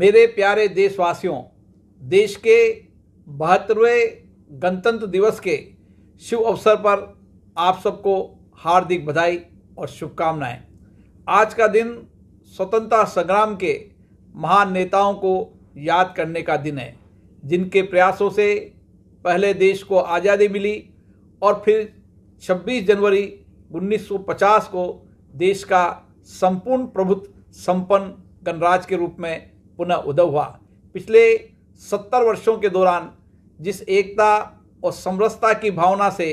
मेरे प्यारे देशवासियों देश के बहत्तरवें गणतंत्र दिवस के शुभ अवसर पर आप सबको हार्दिक बधाई और शुभकामनाएं आज का दिन स्वतंत्रता संग्राम के महान नेताओं को याद करने का दिन है जिनके प्रयासों से पहले देश को आज़ादी मिली और फिर 26 जनवरी 1950 को देश का संपूर्ण प्रभुत्व संपन्न गणराज के रूप में पुनः उदय हुआ पिछले सत्तर वर्षों के दौरान जिस एकता और समरसता की भावना से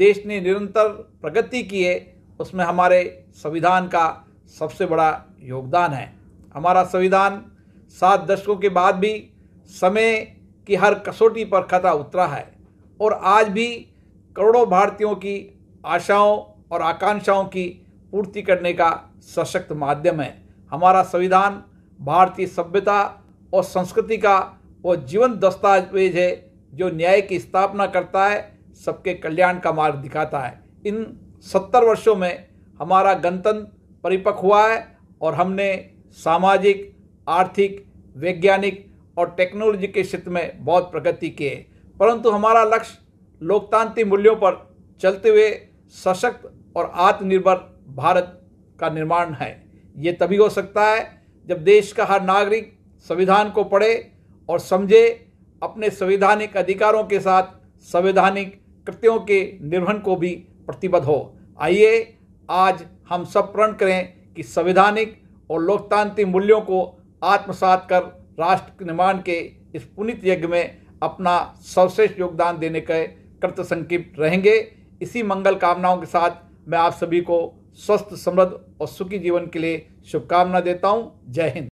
देश ने निरंतर प्रगति की है उसमें हमारे संविधान का सबसे बड़ा योगदान है हमारा संविधान सात दशकों के बाद भी समय की हर कसौटी पर खता उतरा है और आज भी करोड़ों भारतीयों की आशाओं और आकांक्षाओं की पूर्ति करने का सशक्त माध्यम है हमारा संविधान भारतीय सभ्यता और संस्कृति का वो जीवन दस्तावेज है जो न्याय की स्थापना करता है सबके कल्याण का मार्ग दिखाता है इन सत्तर वर्षों में हमारा गणतंत्र परिपक्व हुआ है और हमने सामाजिक आर्थिक वैज्ञानिक और टेक्नोलॉजी के क्षेत्र में बहुत प्रगति की है परंतु हमारा लक्ष्य लोकतांत्रिक मूल्यों पर चलते हुए सशक्त और आत्मनिर्भर भारत का निर्माण है ये तभी हो सकता है जब देश का हर नागरिक संविधान को पढ़े और समझे अपने संवैधानिक अधिकारों के साथ संवैधानिक कृत्यों के निर्वहन को भी प्रतिबद्ध हो आइए आज हम सब प्रण करें कि संवैधानिक और लोकतांत्रिक मूल्यों को आत्मसात कर राष्ट्र निर्माण के इस पुनित यज्ञ में अपना सर्वश्रेष्ठ योगदान देने के कृत संकिप्त रहेंगे इसी मंगल कामनाओं के साथ मैं आप सभी को स्वस्थ समृद्ध और सुखी जीवन के लिए शुभकामना देता हूँ जय हिंद